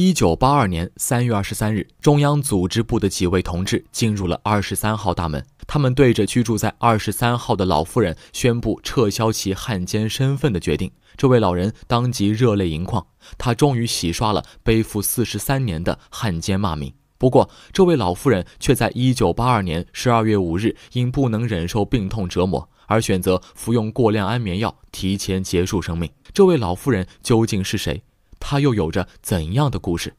一九八二年三月二十三日，中央组织部的几位同志进入了二十三号大门。他们对着居住在二十三号的老妇人宣布撤销其汉奸身份的决定。这位老人当即热泪盈眶，他终于洗刷了背负四十三年的汉奸骂名。不过，这位老妇人却在一九八二年十二月五日因不能忍受病痛折磨而选择服用过量安眠药，提前结束生命。这位老妇人究竟是谁？她又有着怎样的故事？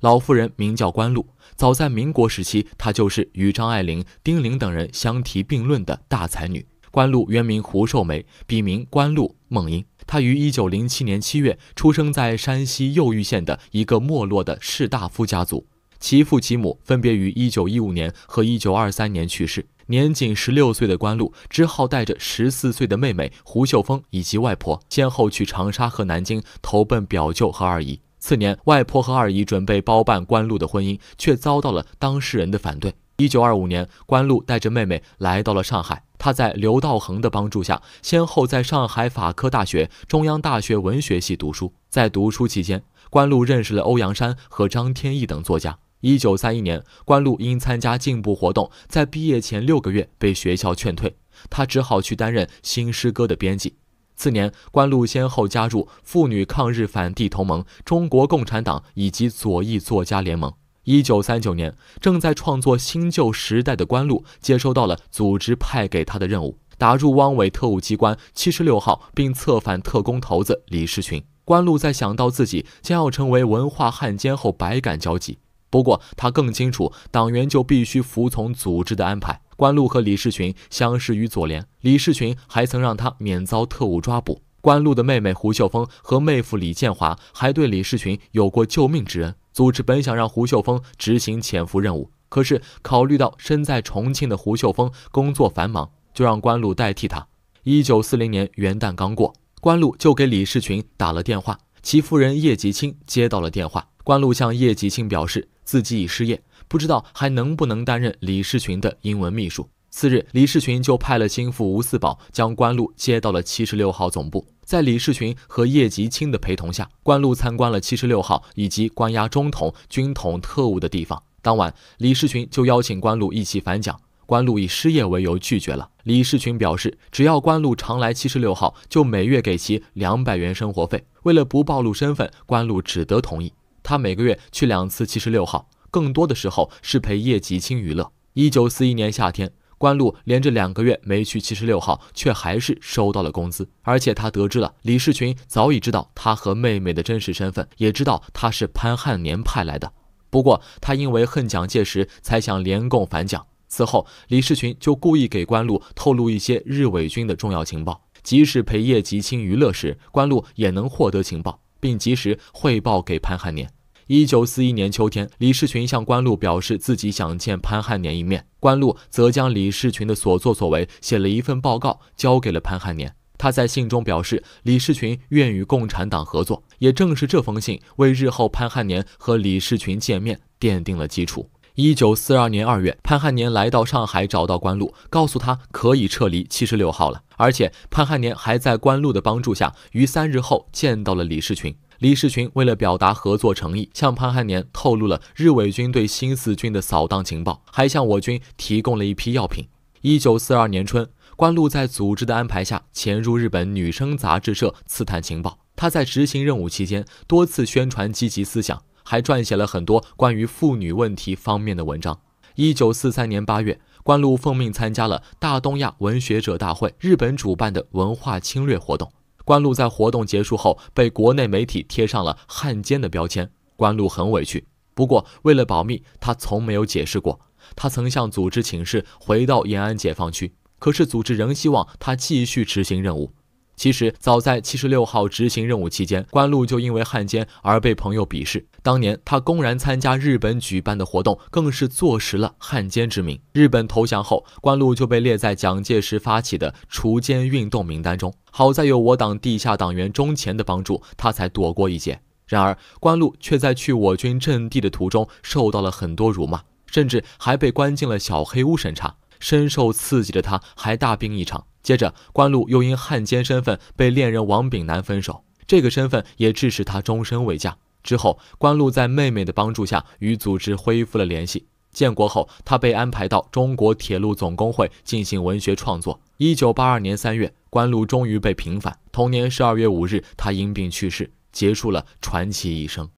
老妇人名叫关露，早在民国时期，她就是与张爱玲、丁玲等人相提并论的大才女。关露原名胡寿梅，笔名关露、梦英。她于1907年7月出生在山西右玉县的一个没落的士大夫家族，其父其母分别于1915年和1923年去世。年仅十六岁的关露只好带着十四岁的妹妹胡秀峰以及外婆，先后去长沙和南京投奔表舅和二姨。次年，外婆和二姨准备包办关露的婚姻，却遭到了当事人的反对。一九二五年，关露带着妹妹来到了上海，她在刘道恒的帮助下，先后在上海法科大学、中央大学文学系读书。在读书期间，关露认识了欧阳山和张天翼等作家。一九三一年，关露因参加进步活动，在毕业前六个月被学校劝退，他只好去担任《新诗歌》的编辑。次年，关露先后加入妇女抗日反帝同盟、中国共产党以及左翼作家联盟。一九三九年，正在创作《新旧时代》的关露接收到了组织派给他的任务，打入汪伪特务机关七十六号，并策反特工头子李士群。关露在想到自己将要成为文化汉奸后，百感交集。不过，他更清楚，党员就必须服从组织的安排。关露和李士群相识于左联，李士群还曾让他免遭特务抓捕。关露的妹妹胡秀峰和妹夫李建华还对李士群有过救命之恩。组织本想让胡秀峰执行潜伏任务，可是考虑到身在重庆的胡秀峰工作繁忙，就让关露代替他。一九四零年元旦刚过，关露就给李士群打了电话，其夫人叶吉清接到了电话。关露向叶吉庆表示自己已失业，不知道还能不能担任李士群的英文秘书。次日，李士群就派了心腹吴四宝将关露接到了七十六号总部。在李士群和叶吉清的陪同下，关露参观了七十六号以及关押中统、军统特务的地方。当晚，李士群就邀请关露一起反蒋。关露以失业为由拒绝了。李士群表示，只要关露常来七十六号，就每月给其两百元生活费。为了不暴露身份，关露只得同意。他每个月去两次七十六号，更多的时候是陪叶吉清娱乐。一九四一年夏天，关露连着两个月没去七十六号，却还是收到了工资。而且他得知了李世群早已知道他和妹妹的真实身份，也知道他是潘汉年派来的。不过他因为恨蒋介石，才想联共反蒋。此后，李世群就故意给关露透露一些日伪军的重要情报，即使陪叶吉清娱乐时，关露也能获得情报，并及时汇报给潘汉年。一九四一年秋天，李士群向关露表示自己想见潘汉年一面，关露则将李士群的所作所为写了一份报告交给了潘汉年。他在信中表示李士群愿与共产党合作。也正是这封信为日后潘汉年和李士群见面奠定了基础。一九四二年二月，潘汉年来到上海，找到关露，告诉他可以撤离七十六号了。而且潘汉年还在关露的帮助下，于三日后见到了李士群。李士群为了表达合作诚意，向潘汉年透露了日伪军对新四军的扫荡情报，还向我军提供了一批药品。一九四二年春，关露在组织的安排下潜入日本女生杂志社刺探情报。她在执行任务期间多次宣传积极思想，还撰写了很多关于妇女问题方面的文章。一九四三年八月，关露奉命参加了大东亚文学者大会，日本主办的文化侵略活动。关露在活动结束后被国内媒体贴上了“汉奸”的标签，关露很委屈，不过为了保密，他从没有解释过。他曾向组织请示，回到延安解放区，可是组织仍希望他继续执行任务。其实，早在七十六号执行任务期间，关露就因为汉奸而被朋友鄙视。当年，他公然参加日本举办的活动，更是坐实了汉奸之名。日本投降后，关露就被列在蒋介石发起的除奸运动名单中。好在有我党地下党员钟前的帮助，他才躲过一劫。然而，关露却在去我军阵地的途中受到了很多辱骂，甚至还被关进了小黑屋审查。深受刺激的他，还大病一场。接着，关露又因汉奸身份被恋人王炳南分手，这个身份也致使他终身未嫁。之后，关露在妹妹的帮助下与组织恢复了联系。建国后，他被安排到中国铁路总工会进行文学创作。一九八二年三月，关露终于被平反。同年十二月五日，他因病去世，结束了传奇一生。